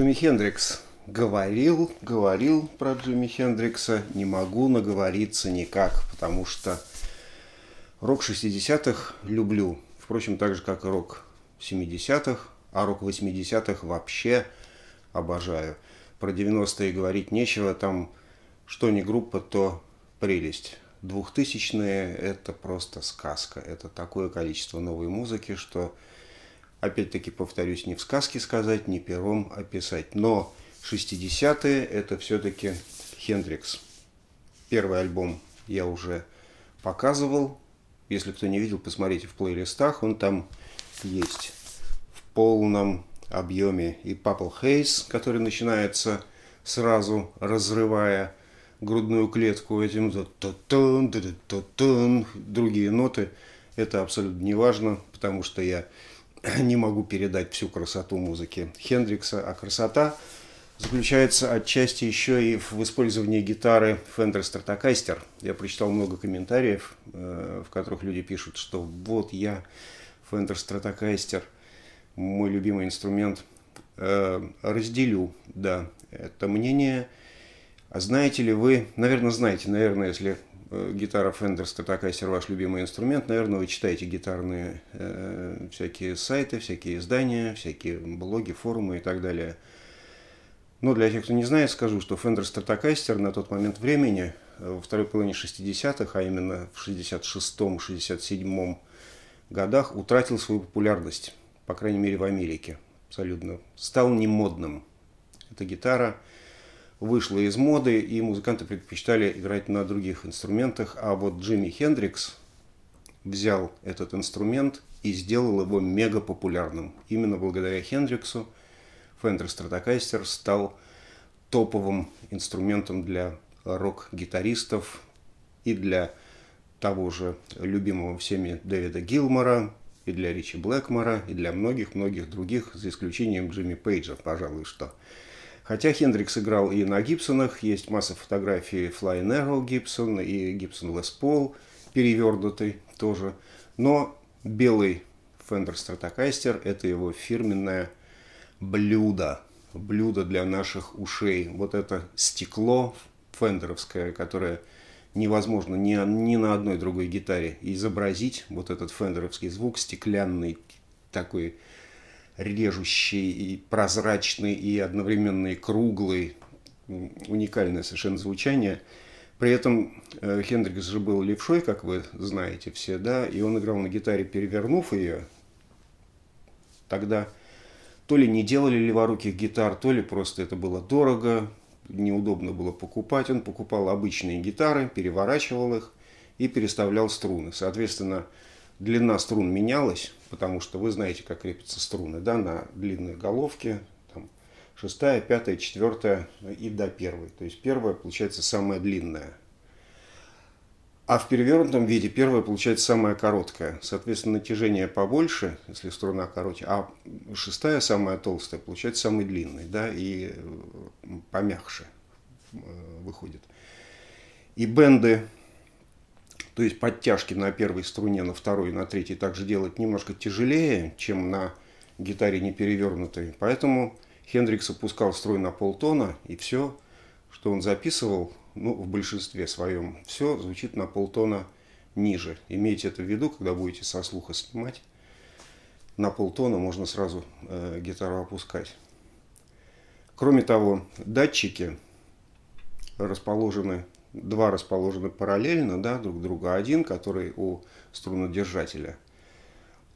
Джимми Хендрикс. Говорил, говорил про Джимми Хендрикса, не могу наговориться никак, потому что рок 60-х люблю, впрочем, так же, как и рок 70-х, а рок 80-х вообще обожаю. Про 90-е говорить нечего, там что не группа, то прелесть. Двухтысячные – это просто сказка. Это такое количество новой музыки, что опять-таки повторюсь, не в сказке сказать, не пером описать. Но 60-е это все-таки Хендрикс. Первый альбом я уже показывал. Если кто не видел, посмотрите в плейлистах, он там есть в полном объеме. И Папл Хейс, который начинается сразу, разрывая грудную клетку этим другие ноты. Это абсолютно не важно, потому что я не могу передать всю красоту музыки Хендрикса, а красота заключается отчасти еще и в использовании гитары Fender Stratocaster. Я прочитал много комментариев, э, в которых люди пишут, что вот я Fender Stratocaster, мой любимый инструмент. Э, разделю, да, это мнение. А знаете ли вы, наверное, знаете, наверное, если Э, гитара Fender Stratocaster ваш любимый инструмент, наверное, вы читаете гитарные э, всякие сайты, всякие издания, всякие блоги, форумы и так далее. Но для тех, кто не знает, скажу, что Fender Stratocaster на тот момент времени, э, во второй половине 60-х, а именно в 66-67 годах, утратил свою популярность, по крайней мере в Америке абсолютно. Стал немодным. Эта гитара – вышло из моды, и музыканты предпочитали играть на других инструментах, а вот Джимми Хендрикс взял этот инструмент и сделал его мега популярным. Именно благодаря Хендриксу Fender Stratocaster стал топовым инструментом для рок-гитаристов и для того же любимого всеми Дэвида Гилмора, и для Ричи Блэкмора, и для многих-многих других, за исключением Джимми Пейджа, пожалуй, что. Хотя Хендрикс играл и на Гибсонах, есть масса фотографий Flying Arrow Гибсон и Гибсон Лес Пол перевернутый тоже. Но белый Fender Stratocaster – это его фирменное блюдо, блюдо для наших ушей. Вот это стекло фендеровское, которое невозможно ни, ни на одной другой гитаре изобразить. Вот этот фендеровский звук, стеклянный такой, режущий и прозрачный, и одновременно и круглый. Уникальное совершенно звучание. При этом э, Хендрикс же был левшой, как вы знаете все, да, и он играл на гитаре, перевернув ее. Тогда то ли не делали леворуких гитар, то ли просто это было дорого, неудобно было покупать. Он покупал обычные гитары, переворачивал их и переставлял струны. Соответственно, Длина струн менялась, потому что вы знаете, как крепятся струны, да, на длинной головке, там, шестая, пятая, четвертая и до первой. То есть первая получается самая длинная. А в перевернутом виде первая получается самая короткая. Соответственно, натяжение побольше, если струна короче, а шестая, самая толстая, получается самый длинный, да, и э, помягче э, выходит. И бенды то есть подтяжки на первой струне, на второй, на третьей также делать немножко тяжелее, чем на гитаре неперевернутой. Поэтому Хендрикс опускал строй на полтона, и все, что он записывал, ну, в большинстве своем, все звучит на полтона ниже. Имейте это в виду, когда будете со слуха снимать. На полтона можно сразу э, гитару опускать. Кроме того, датчики расположены два расположены параллельно да, друг друга. Один, который у струнодержателя,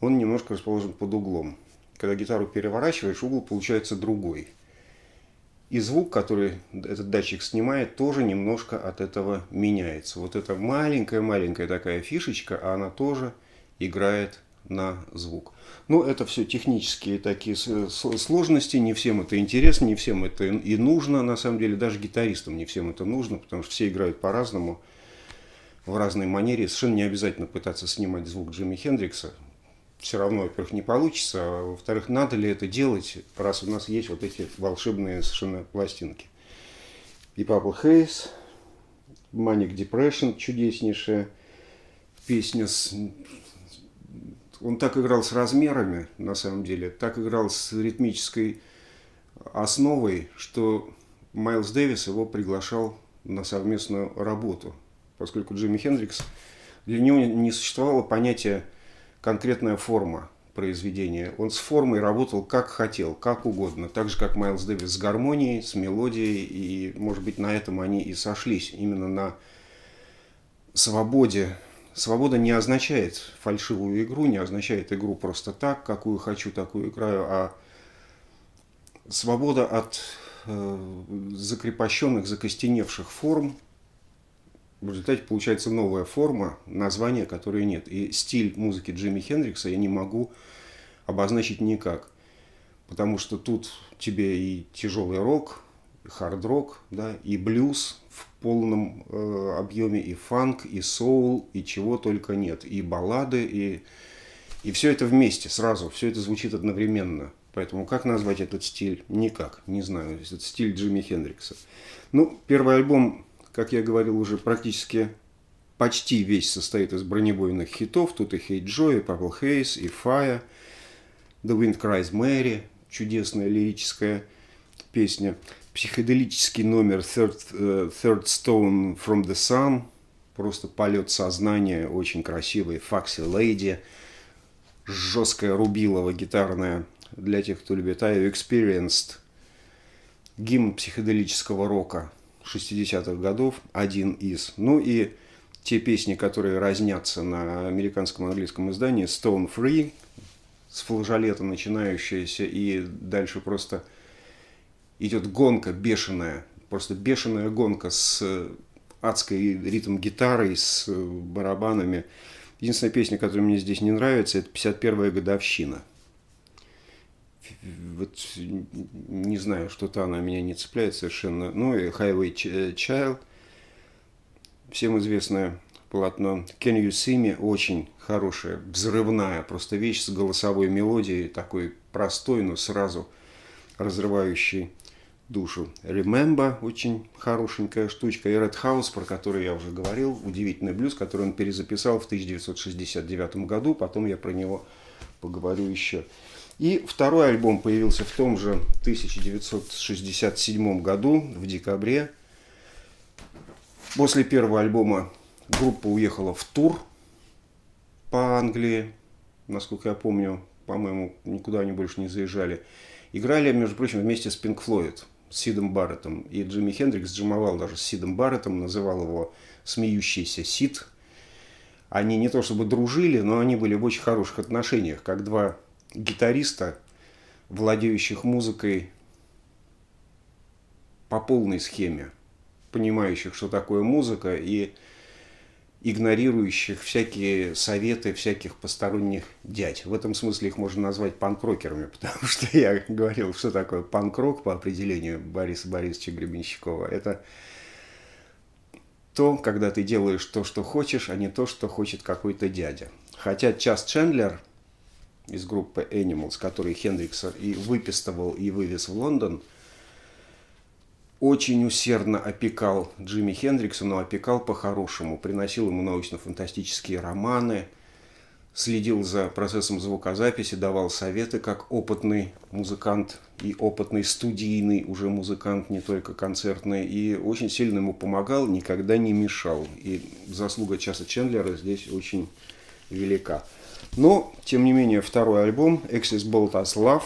он немножко расположен под углом. Когда гитару переворачиваешь, угол получается другой. И звук, который этот датчик снимает, тоже немножко от этого меняется. Вот эта маленькая-маленькая такая фишечка, а она тоже играет на звук. Но ну, это все технические такие э, сложности, не всем это интересно, не всем это и нужно, на самом деле даже гитаристам не всем это нужно, потому что все играют по-разному, в разной манере, совершенно не обязательно пытаться снимать звук Джимми Хендрикса, все равно, во-первых, не получится, а во-вторых, надо ли это делать, раз у нас есть вот эти волшебные совершенно пластинки. И Папа Хейс, Маник Депрессион, чудеснейшая песня с он так играл с размерами, на самом деле, так играл с ритмической основой, что Майлз Дэвис его приглашал на совместную работу, поскольку Джимми Хендрикс, для него не существовало понятия конкретная форма произведения. Он с формой работал как хотел, как угодно, так же, как Майлз Дэвис с гармонией, с мелодией, и, может быть, на этом они и сошлись, именно на свободе Свобода не означает фальшивую игру, не означает игру просто так, какую хочу, такую играю, а свобода от э, закрепощенных, закостеневших форм. В результате получается новая форма, название которой нет. И стиль музыки Джимми Хендрикса я не могу обозначить никак. Потому что тут тебе и тяжелый рок, хард-рок, да, и блюз в полном э, объеме, и фанк, и соул, и чего только нет, и баллады, и, и все это вместе сразу, все это звучит одновременно. Поэтому как назвать этот стиль? Никак, не знаю. Этот стиль Джимми Хендрикса. Ну, первый альбом, как я говорил, уже практически почти весь состоит из бронебойных хитов. Тут и Хей hey Джо, и Павел Хейс, и Фая, The Wind Cries Mary, чудесная лирическая песня психоделический номер Third, э, Third Stone from the Sun. Просто полет сознания, очень красивый. Факси Лейди. Жесткая рубилова гитарная. Для тех, кто любит I've Experienced. Гимн психоделического рока 60-х годов. Один из. Ну и те песни, которые разнятся на американском английском издании. Stone Free с флажолета начинающаяся и дальше просто идет гонка бешеная, просто бешеная гонка с э, адской ритм-гитарой, с э, барабанами. Единственная песня, которая мне здесь не нравится, это 51-я годовщина. Вот не знаю, что-то она меня не цепляет совершенно. Ну и Highway э, Child, всем известное полотно. Can You See Me очень хорошая, взрывная просто вещь с голосовой мелодией, такой простой, но сразу разрывающий душу. Remember очень хорошенькая штучка. И Red House, про который я уже говорил, удивительный блюз, который он перезаписал в 1969 году. Потом я про него поговорю еще. И второй альбом появился в том же 1967 году, в декабре. После первого альбома группа уехала в тур по Англии. Насколько я помню, по-моему, никуда они больше не заезжали. Играли, между прочим, вместе с Pink Floyd – Сидом Барреттом. И Джимми Хендрикс джимовал даже с Сидом Барреттом, называл его «смеющийся Сид». Они не то чтобы дружили, но они были в очень хороших отношениях, как два гитариста, владеющих музыкой по полной схеме, понимающих, что такое музыка, и игнорирующих всякие советы всяких посторонних дядь. В этом смысле их можно назвать панкрокерами, потому что я говорил, что такое панкрок по определению Бориса Борисовича Гребенщикова. Это то, когда ты делаешь то, что хочешь, а не то, что хочет какой-то дядя. Хотя Час Чендлер из группы Animals, который Хендрикса и выпистывал и вывез в Лондон – очень усердно опекал Джимми Хендрикса, но опекал по-хорошему. Приносил ему научно-фантастические романы, следил за процессом звукозаписи, давал советы как опытный музыкант и опытный студийный уже музыкант, не только концертный, и очень сильно ему помогал, никогда не мешал. И заслуга Часа Чендлера здесь очень велика. Но, тем не менее, второй альбом «Exis Boltas Love»,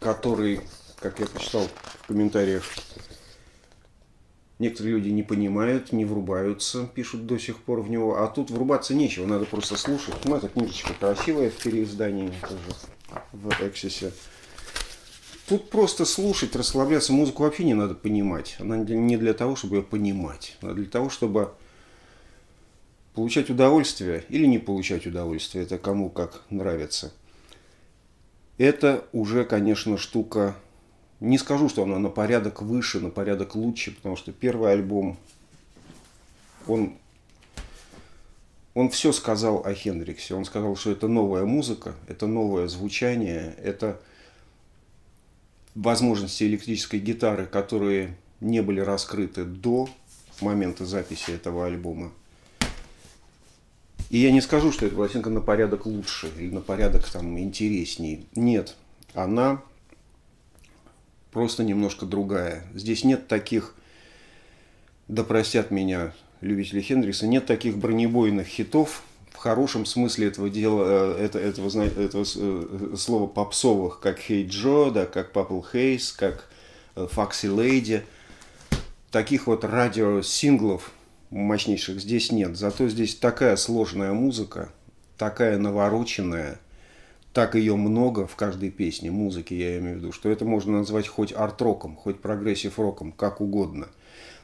который как я прочитал в комментариях. Некоторые люди не понимают, не врубаются, пишут до сих пор в него. А тут врубаться нечего, надо просто слушать. Ну, эта книжечка красивая в переиздании тоже в Эксисе. Тут просто слушать, расслабляться. Музыку вообще не надо понимать. Она не для того, чтобы ее понимать. а для того, чтобы получать удовольствие или не получать удовольствие. Это кому как нравится. Это уже, конечно, штука не скажу, что она на порядок выше, на порядок лучше, потому что первый альбом, он, он все сказал о Хендриксе. Он сказал, что это новая музыка, это новое звучание, это возможности электрической гитары, которые не были раскрыты до момента записи этого альбома. И я не скажу, что эта пластинка на порядок лучше или на порядок там интереснее. Нет, она просто немножко другая. Здесь нет таких, да простят меня любители Хендрикса, нет таких бронебойных хитов, в хорошем смысле этого дела, э, это, этого, этого э, слова попсовых, как Хей hey Джо, да, как Папл Хейс, как э, Факси Лейди. Таких вот радиосинглов мощнейших здесь нет. Зато здесь такая сложная музыка, такая навороченная – так ее много в каждой песне, музыки я имею в виду, что это можно назвать хоть арт-роком, хоть прогрессив-роком, как угодно.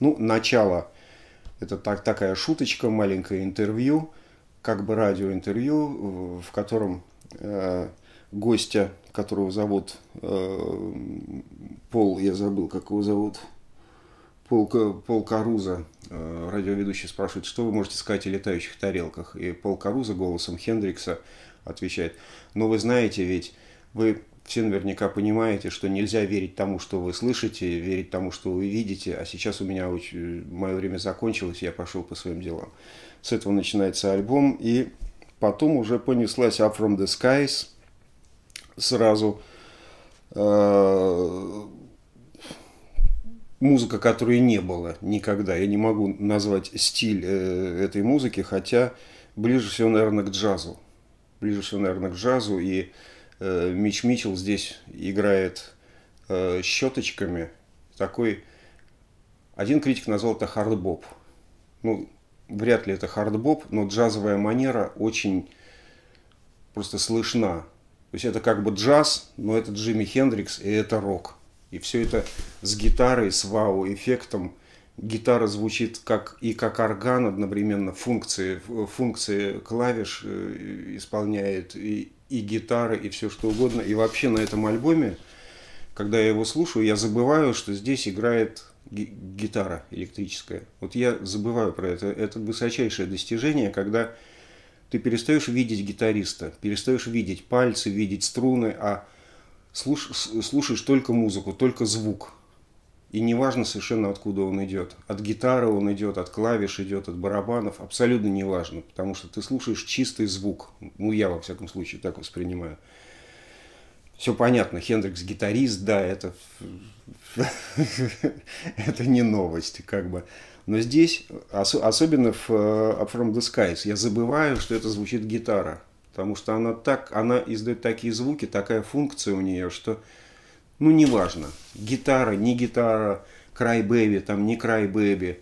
Ну, начало, это так, такая шуточка, маленькое интервью, как бы радиоинтервью, в котором э, гостя, которого зовут э, Пол, я забыл, как его зовут, Пол, Пол Каруза, э, радиоведущий, спрашивает, что вы можете сказать о летающих тарелках. И Пол Каруза голосом Хендрикса отвечает, но «Ну, вы знаете ведь, вы все наверняка понимаете, что нельзя верить тому, что вы слышите, верить тому, что вы видите, а сейчас у меня очень, э, мое время закончилось, я пошел по своим делам. С этого начинается альбом, и потом уже понеслась Up From The Skies, сразу э, музыка, которой не было никогда. Я не могу назвать стиль э, этой музыки, хотя ближе всего, наверное, к джазу. Ближе всего, наверное, к джазу. И э, Мич Митчелл здесь играет э, щеточками. Такой... Один критик назвал это хардбоп. Ну, вряд ли это хардбоп, но джазовая манера очень просто слышна. То есть это как бы джаз, но это Джимми Хендрикс и это рок. И все это с гитарой, с вау-эффектом. Гитара звучит как и как орган одновременно, функции, функции клавиш э, исполняет и, и гитара, и все что угодно. И вообще на этом альбоме, когда я его слушаю, я забываю, что здесь играет гитара электрическая. Вот я забываю про это. Это высочайшее достижение, когда ты перестаешь видеть гитариста, перестаешь видеть пальцы, видеть струны, а слуш, слушаешь только музыку, только звук. И неважно совершенно, откуда он идет. От гитары он идет, от клавиш идет, от барабанов. Абсолютно неважно, потому что ты слушаешь чистый звук. Ну, я, во всяком случае, так воспринимаю. Все понятно, Хендрикс гитарист, да, это, это не новость, как бы. Но здесь, особенно в Up э, From The Skies, я забываю, что это звучит гитара. Потому что она так, она издает такие звуки, такая функция у нее, что, ну, неважно, гитара, не гитара, край бэби, там, не край бэби,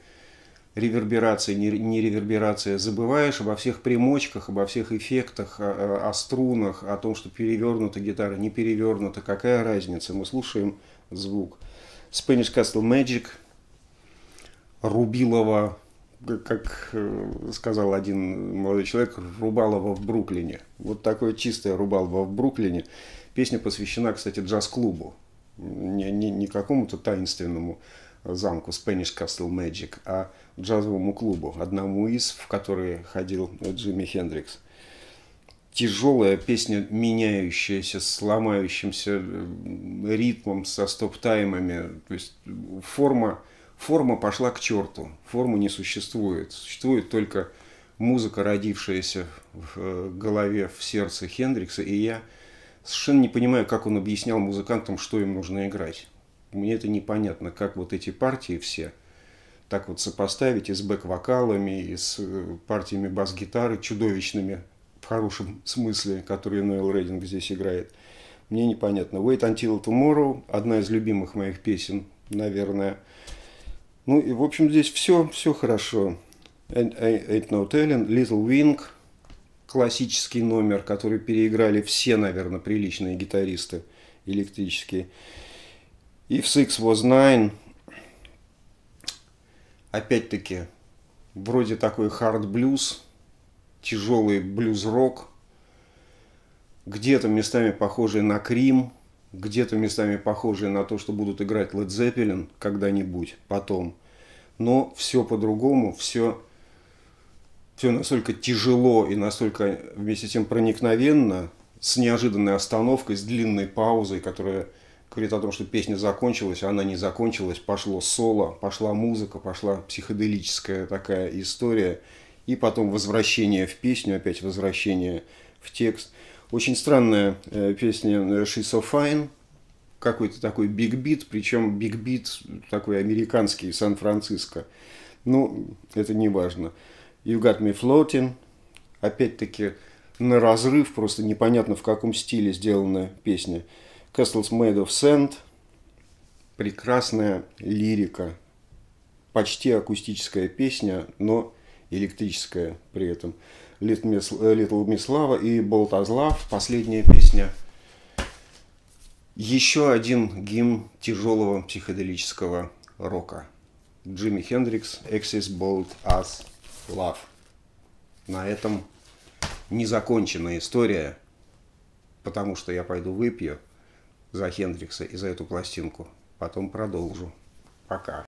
реверберация, не, не реверберация, забываешь обо всех примочках, обо всех эффектах, о, о струнах, о том, что перевернута гитара, не перевернута, какая разница, мы слушаем звук. Spanish Castle Magic, Рубилова, как э, сказал один молодой человек, рубалова в Бруклине. Вот такое чистое рубалово в Бруклине. Песня посвящена, кстати, джаз-клубу. Не, не, не какому-то таинственному замку Spanish Castle Magic, а джазовому клубу, одному из, в который ходил Джимми Хендрикс. Тяжелая песня, меняющаяся, с ломающимся э, ритмом, со стоп-таймами. То есть форма форма пошла к черту. Формы не существует. Существует только музыка, родившаяся в э, голове, в сердце Хендрикса. И я совершенно не понимаю, как он объяснял музыкантам, что им нужно играть. Мне это непонятно, как вот эти партии все так вот сопоставить и с бэк-вокалами, и с э, партиями бас-гитары чудовищными, в хорошем смысле, которые Ноэл Рейдинг здесь играет. Мне непонятно. «Wait Until Tomorrow» – одна из любимых моих песен, наверное. Ну и, в общем, здесь все, все хорошо. Ain't No Telling, Little Wing, классический номер, который переиграли все, наверное, приличные гитаристы электрические. If Six Was Nine, опять-таки, вроде такой хард-блюз, тяжелый блюз-рок, где-то местами похожий на Крим – где-то местами похожие на то, что будут играть Led Zeppelin когда-нибудь потом. Но все по-другому, все, все настолько тяжело и настолько вместе с тем проникновенно, с неожиданной остановкой, с длинной паузой, которая говорит о том, что песня закончилась, а она не закончилась, пошло соло, пошла музыка, пошла психоделическая такая история, и потом возвращение в песню, опять возвращение в текст – очень странная э, песня э, «She's so fine», какой-то такой биг-бит, причем биг-бит такой американский, Сан-Франциско. Ну, это не важно. «You got me floating», опять-таки на разрыв, просто непонятно в каком стиле сделана песня. «Castles made of sand», прекрасная лирика, почти акустическая песня, но электрическая при этом. Литл Мислава э, и Болтазлав, последняя песня. Еще один гимн тяжелого психоделического рока. Джимми Хендрикс, Axis Bold As Love. На этом незаконченная история, потому что я пойду выпью за Хендрикса и за эту пластинку. Потом продолжу. Пока.